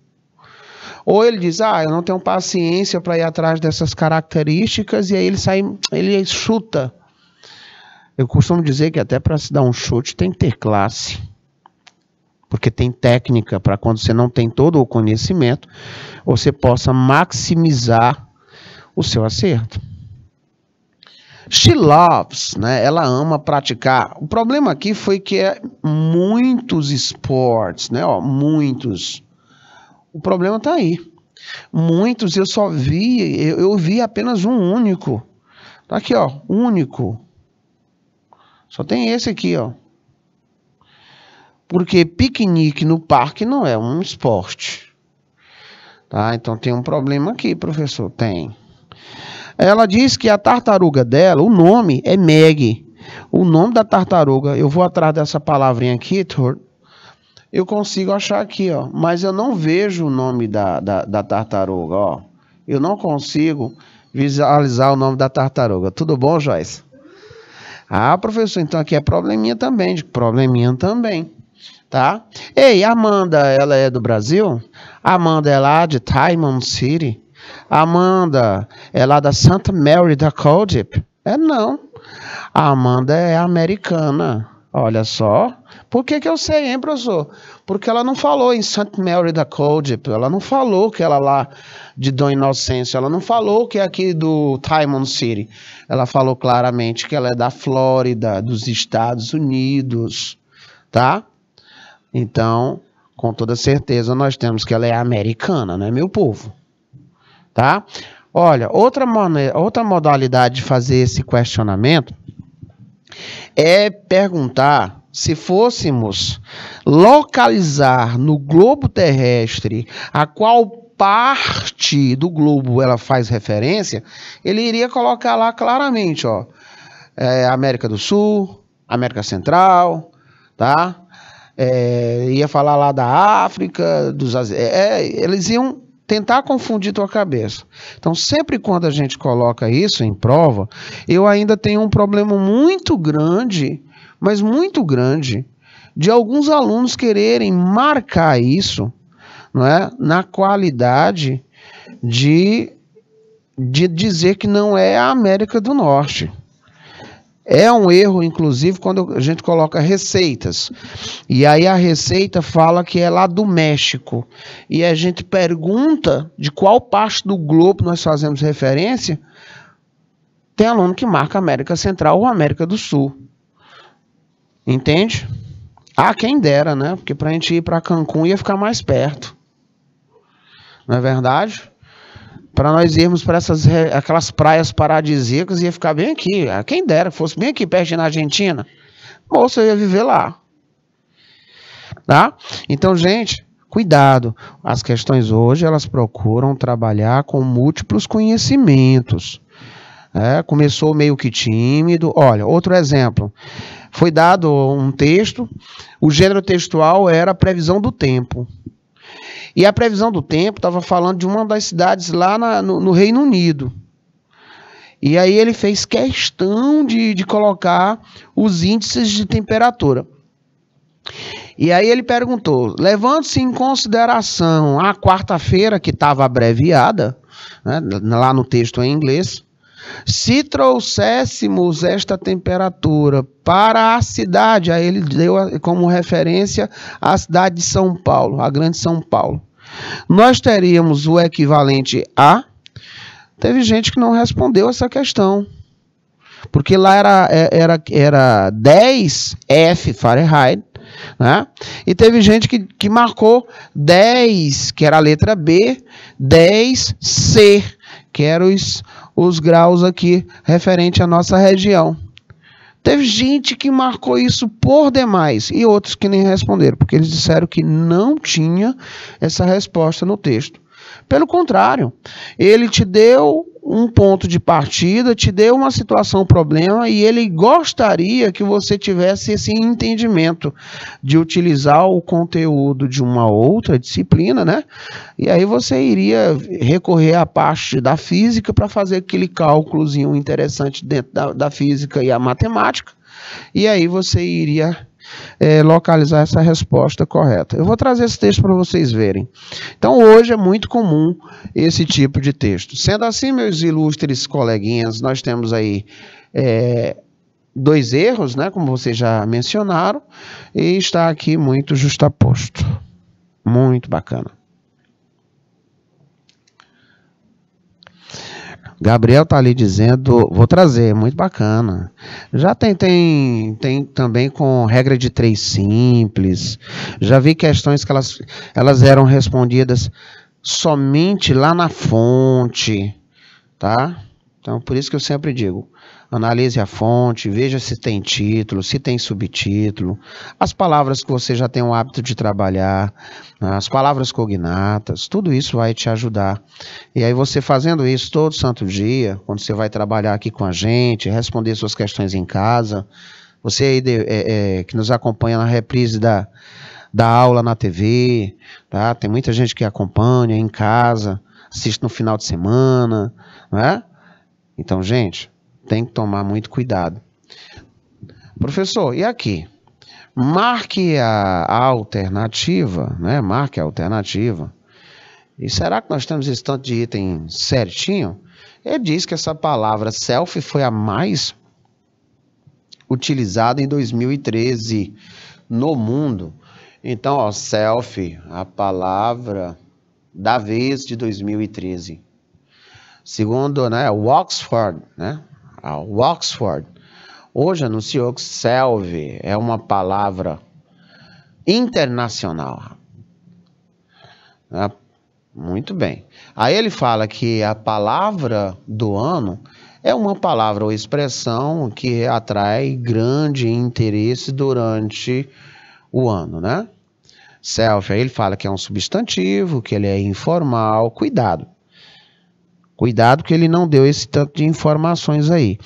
Ou ele diz: "Ah, eu não tenho paciência para ir atrás dessas características" e aí ele sai, ele chuta. Eu costumo dizer que até para se dar um chute tem que ter classe porque tem técnica para quando você não tem todo o conhecimento, você possa maximizar o seu acerto. She loves, né? Ela ama praticar. O problema aqui foi que é muitos esportes, né? Ó, muitos. O problema tá aí. Muitos eu só vi, eu, eu vi apenas um único. Tá aqui, ó, único. Só tem esse aqui, ó porque piquenique no parque não é um esporte. Tá? Então tem um problema aqui, professor. Tem. Ela diz que a tartaruga dela, o nome é Meg. O nome da tartaruga, eu vou atrás dessa palavrinha aqui, eu consigo achar aqui, ó. Mas eu não vejo o nome da, da, da tartaruga, ó. Eu não consigo visualizar o nome da tartaruga. Tudo bom, Joyce? Ah, professor, então aqui é probleminha também, probleminha também tá? Ei, Amanda, ela é do Brasil? Amanda é lá de Diamond City? Amanda é lá da Santa Mary da Codip? É não. A Amanda é americana. Olha só. Por que, que eu sei, hein, professor? Porque ela não falou em St. Mary da Codip, ela não falou que ela é lá de Dom Inocêncio, ela não falou que é aqui do Timon City. Ela falou claramente que ela é da Flórida, dos Estados Unidos, tá? Então, com toda certeza, nós temos que ela é americana, né, meu povo? Tá? Olha, outra, outra modalidade de fazer esse questionamento é perguntar se fôssemos localizar no globo terrestre a qual parte do globo ela faz referência, ele iria colocar lá claramente, ó, é, América do Sul, América Central, tá? é, ia falar lá da África, dos é, é, eles iam tentar confundir tua cabeça. Então, sempre quando a gente coloca isso em prova, eu ainda tenho um problema muito grande, mas muito grande, de alguns alunos quererem marcar isso, não é, na qualidade de de dizer que não é a América do Norte. É um erro, inclusive, quando a gente coloca receitas. E aí a receita fala que é lá do México. E a gente pergunta de qual parte do globo nós fazemos referência. Tem aluno que marca América Central ou América do Sul. Entende? Ah, quem dera, né? Porque para a gente ir para Cancún ia ficar mais perto. Não é verdade? para nós irmos para essas aquelas praias paradisíacas ia ficar bem aqui. Quem dera fosse bem aqui perto na Argentina, moça ia viver lá, tá? Então, gente, cuidado. As questões hoje elas procuram trabalhar com múltiplos conhecimentos. É, começou meio que tímido. Olha, outro exemplo. Foi dado um texto, o gênero textual era a previsão do tempo. E a previsão do tempo estava falando de uma das cidades lá na, no, no, Reino Unido. E aí ele fez questão de, de colocar os índices de temperatura. E aí ele perguntou: levando-se em consideração a quarta-feira, que estava abreviada, né, lá no texto em inglês, se trouxéssemos esta temperatura para a cidade, aí ele deu como referência a cidade de São Paulo, a grande São Paulo, nós teríamos o equivalente a. Teve gente que não respondeu essa questão. Porque lá era, é, era, era 10 F Fahrenheit, né? E teve gente que, que marcou 10, que era a letra B, 10 C, que eram os, os graus aqui referente à nossa região. Teve gente que marcou isso por demais e outros que nem responderam, porque eles disseram que não tinha essa resposta no texto. Pelo contrário, ele te deu um ponto de partida, te deu uma situação, um problema, e ele gostaria que você tivesse esse entendimento de utilizar o conteúdo de uma outra disciplina, né? E aí você iria recorrer à parte da física para fazer aquele cálculozinho interessante dentro da, da física e a matemática, e aí você iria é, localizar essa resposta correta. Eu vou trazer esse texto para vocês verem. Então, hoje é muito comum esse tipo de texto. Sendo assim, meus ilustres coleguinhas, nós temos aí. É, dois erros, né, como vocês já mencionaram, e está aqui muito justaposto. Muito bacana. Gabriel tá ali dizendo, vou trazer, muito bacana. Já tem, tem, tem também com regra de três simples. Já vi questões que elas, elas eram respondidas somente lá na fonte, tá? Então, por isso que eu sempre digo, analise a fonte, veja se tem título, se tem subtítulo, as palavras que você já tem o hábito de trabalhar, né, as palavras cognatas, tudo isso vai te ajudar. E aí você fazendo isso todo santo dia, quando você vai trabalhar aqui com a gente, responder suas questões em casa, você aí de, é, é, que nos acompanha na reprise da, da aula na TV, tá? Tem muita gente que acompanha em casa, assiste no final de semana, né? Então, gente, tem que tomar muito cuidado. Professor, e aqui? Marque a, alternativa, né? Marque a alternativa. E será que nós temos esse tanto de item certinho? Ele diz que essa palavra selfie foi a mais utilizada em 2013 no mundo. Então, ó, selfie, a palavra da vez de 2013. Segundo, né, o Oxford, né, o Oxford hoje anunciou que selve é uma palavra internacional. Ah, muito bem. Aí ele fala que a palavra do ano é uma palavra ou expressão que atrai grande interesse durante o ano, né? Self, aí ele fala que é um substantivo, que ele é informal. Cuidado. Cuidado que ele não deu esse tanto de informações aí.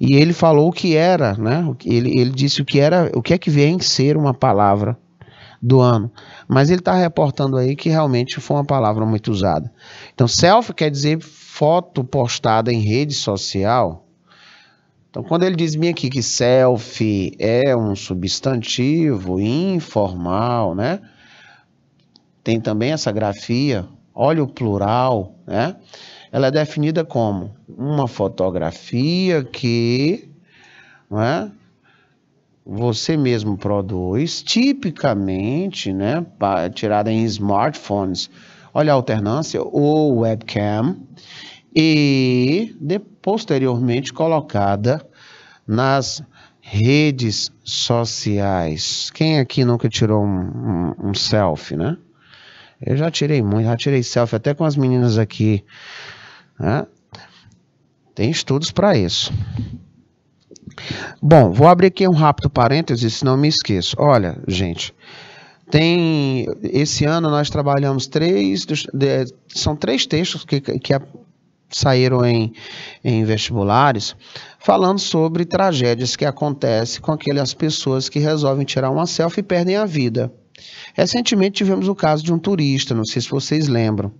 E ele falou o que era, né? Ele, ele disse o que era, o que é que vem ser uma palavra do ano. Mas ele está reportando aí que realmente foi uma palavra muito usada. Então, selfie quer dizer foto postada em rede social. Então, quando ele diz bem aqui que selfie é um substantivo informal, né? Tem também essa grafia, olha o plural, né? ela é definida como uma fotografia que é, você mesmo produz, tipicamente né, tirada em smartphones. Olha a alternância, ou webcam, e de, posteriormente colocada nas redes sociais. Quem aqui nunca tirou um, um, um selfie, né? Eu já tirei muito, já tirei selfie até com as meninas aqui né? Tem estudos para isso. Bom, vou abrir aqui um rápido parênteses, senão não me esqueço. Olha, gente, tem esse ano nós trabalhamos três, são três textos que, que saíram em, em vestibulares falando sobre tragédias que acontecem com aquelas pessoas que resolvem tirar uma selfie e perdem a vida. Recentemente tivemos o caso de um turista, não sei se vocês lembram.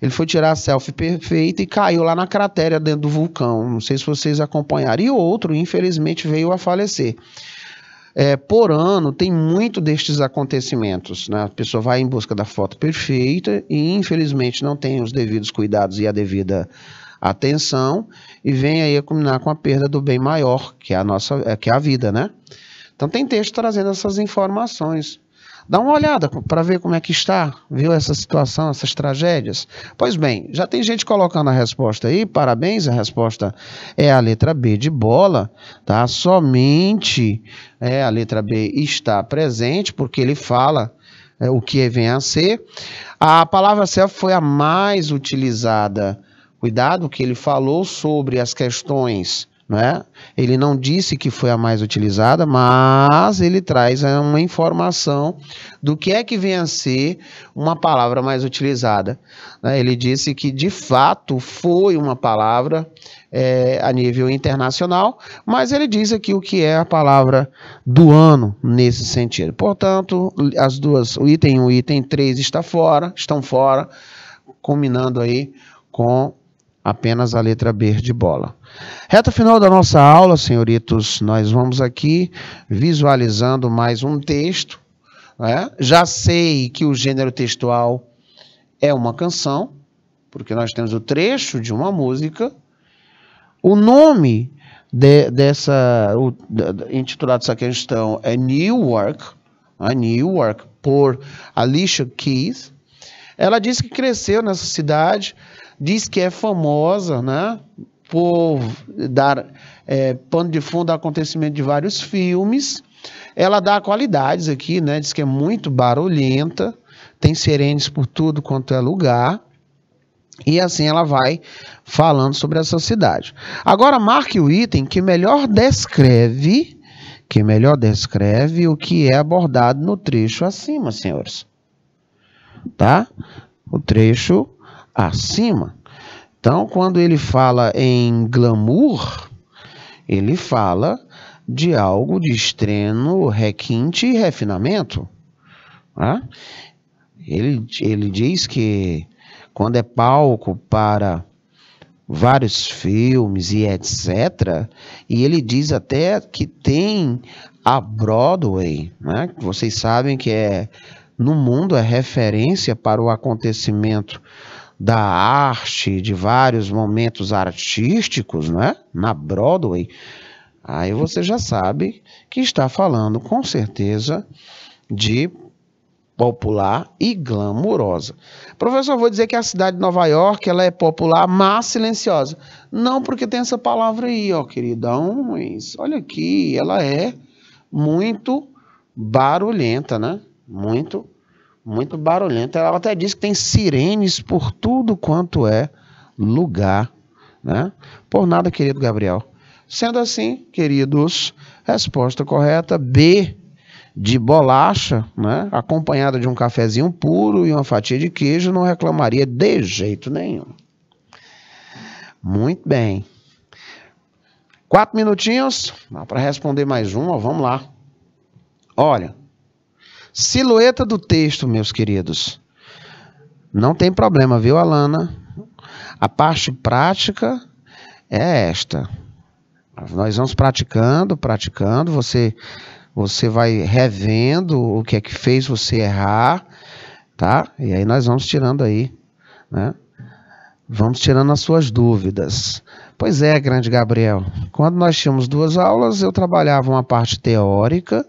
Ele foi tirar a selfie perfeita e caiu lá na cratera dentro do vulcão. Não sei se vocês acompanharam. E outro, infelizmente, veio a falecer. É, por ano tem muito destes acontecimentos. Né? A pessoa vai em busca da foto perfeita e, infelizmente, não tem os devidos cuidados e a devida atenção e vem aí a culminar com a perda do bem maior, que é a nossa, é, que é a vida, né? Então tem texto trazendo essas informações. Dá uma olhada para ver como é que está, viu essa situação, essas tragédias. Pois bem, já tem gente colocando a resposta aí, parabéns, a resposta é a letra B de bola, tá? Somente é, a letra B está presente, porque ele fala é, o que vem a ser. A palavra self foi a mais utilizada. Cuidado que ele falou sobre as questões né? Ele não disse que foi a mais utilizada, mas ele traz uma informação do que é que vem a ser uma palavra mais utilizada. Né? Ele disse que de fato foi uma palavra é, a nível internacional, mas ele diz aqui o que é a palavra do ano nesse sentido. Portanto, as duas, o item 1 e o item 3 está fora, estão fora, combinando aí com apenas a letra B de bola. Reta final da nossa aula, senhoritos, nós vamos aqui visualizando mais um texto. Né? Já sei que o gênero textual é uma canção, porque nós temos o trecho de uma música. O nome de, dessa, o, de, intitulado essa questão é New Work, a né? New Work por Alicia Keys. Ela disse que cresceu nessa cidade, diz que é famosa, né? Por dar é, pano de fundo ao acontecimento de vários filmes. Ela dá qualidades aqui, né? Diz que é muito barulhenta, tem serenes por tudo quanto é lugar. E assim ela vai falando sobre essa cidade. Agora marque o item que melhor descreve, que melhor descreve o que é abordado no trecho acima, senhores. Tá? O trecho acima. Então, quando ele fala em glamour, ele fala de algo de estreno, requinte e refinamento. Ele, ele diz que quando é palco para vários filmes e etc. E ele diz até que tem a Broadway, né? Vocês sabem que é no mundo a referência para o acontecimento da arte, de vários momentos artísticos, né? Na Broadway, aí você já sabe que está falando com certeza de popular e glamurosa. Professor, vou dizer que a cidade de Nova York ela é popular, mas silenciosa. Não, porque tem essa palavra aí, ó, mas Olha aqui, ela é muito barulhenta, né? Muito barulhenta muito barulhenta. Ela até diz que tem sirenes por tudo quanto é lugar. Né? Por nada, querido Gabriel. Sendo assim, queridos, resposta correta B de bolacha, né? acompanhada de um cafezinho puro e uma fatia de queijo, não reclamaria de jeito nenhum. Muito bem. Quatro minutinhos para responder mais uma, vamos lá. Olha, Silhueta do texto, meus queridos. Não tem problema, viu, Alana? A parte prática é esta. Nós vamos praticando, praticando, você você vai revendo o que é que fez você errar, tá? E aí nós vamos tirando aí, né? Vamos tirando as suas dúvidas. Pois é, grande Gabriel. Quando nós tínhamos duas aulas, eu trabalhava uma parte teórica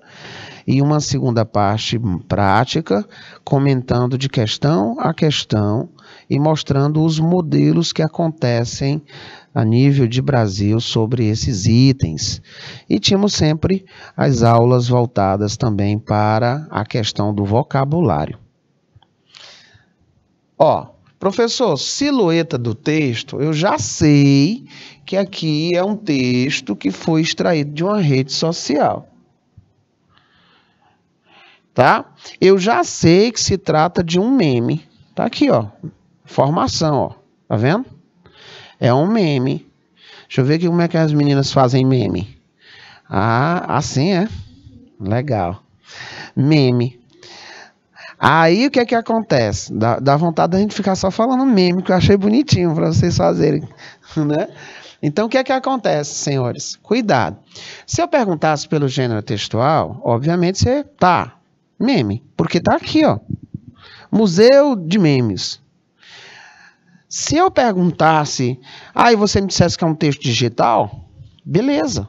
e uma segunda parte prática, comentando de questão a questão e mostrando os modelos que acontecem a nível de Brasil sobre esses itens. E tínhamos sempre as aulas voltadas também para a questão do vocabulário. Ó, professor, silhueta do texto, eu já sei que aqui é um texto que foi extraído de uma rede social tá? Eu já sei que se trata de um meme. Tá aqui, ó. Formação, ó. Tá vendo? É um meme. Deixa eu ver aqui como é que as meninas fazem meme. Ah, assim é. Legal. Meme. Aí o que é que acontece? Dá, dá vontade da gente ficar só falando meme, que eu achei bonitinho para vocês fazerem, né? Então, o que é que acontece, senhores? Cuidado. Se eu perguntasse pelo gênero textual, obviamente você tá, Meme, porque tá aqui, ó. Museu de memes. Se eu perguntasse, aí ah, você me dissesse que é um texto digital, beleza.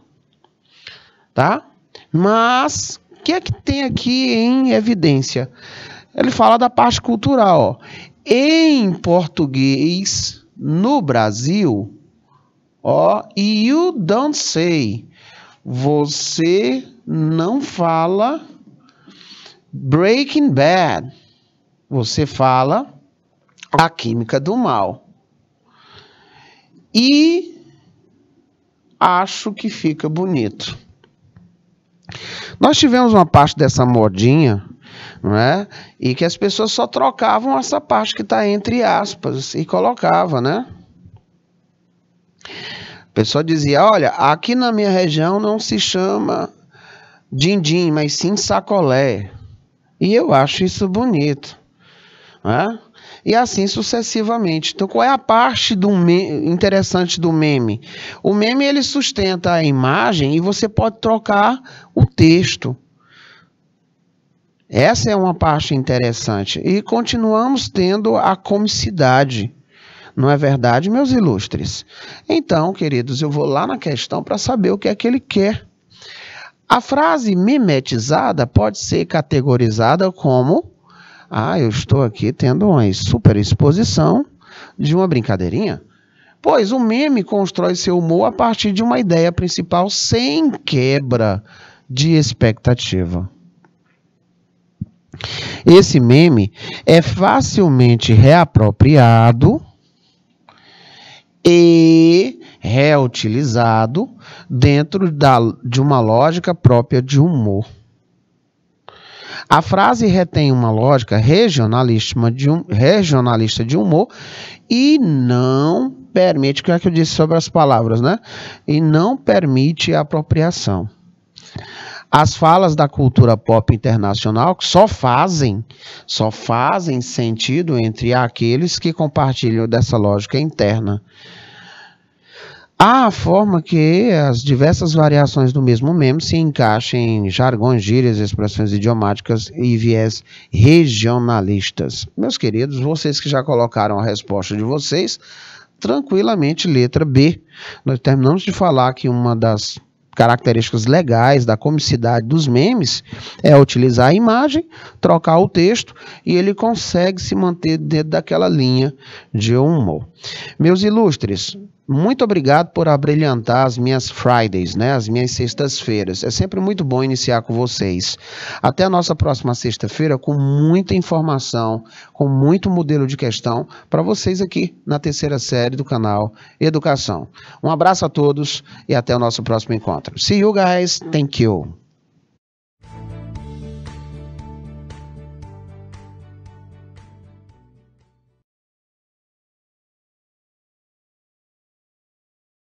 Tá? Mas o que é que tem aqui em evidência? Ele fala da parte cultural, ó. Em português no Brasil, ó, you don't say. Você não fala Breaking Bad. Você fala a química do mal. E acho que fica bonito. Nós tivemos uma parte dessa modinha, né? E que as pessoas só trocavam essa parte que está entre aspas e colocava, né? A pessoa dizia: olha, aqui na minha região não se chama dindim, mas sim sacolé. E eu acho isso bonito. Né? E assim sucessivamente. Então, qual é a parte do interessante do meme? O meme ele sustenta a imagem e você pode trocar o texto. Essa é uma parte interessante. E continuamos tendo a comicidade. Não é verdade, meus ilustres? Então, queridos, eu vou lá na questão para saber o que é que ele quer. A frase mimetizada pode ser categorizada como: Ah, eu estou aqui tendo uma superexposição de uma brincadeirinha. Pois o meme constrói seu humor a partir de uma ideia principal sem quebra de expectativa. Esse meme é facilmente reapropriado e reutilizado dentro da, de uma lógica própria de humor. A frase retém uma lógica regionalista de, um, regionalista de humor e não permite, o que é que eu disse sobre as palavras, né? E não permite a apropriação. As falas da cultura pop internacional só fazem, só fazem sentido entre aqueles que compartilham dessa lógica interna Há a forma que as diversas variações do mesmo meme se encaixem em jargões, gírias, expressões idiomáticas e viés regionalistas. Meus queridos, vocês que já colocaram a resposta de vocês, tranquilamente letra B. Nós terminamos de falar que uma das características legais da comicidade dos memes é utilizar a imagem, trocar o texto e ele consegue se manter dentro daquela linha de humor. Meus ilustres, muito obrigado por abrilhantar as minhas Fridays, né? As minhas sextas-feiras. É sempre muito bom iniciar com vocês. Até a nossa próxima sexta-feira com muita informação, com muito modelo de questão para vocês aqui na terceira série do canal Educação. Um abraço a todos e até o nosso próximo encontro. See you guys. Thank you.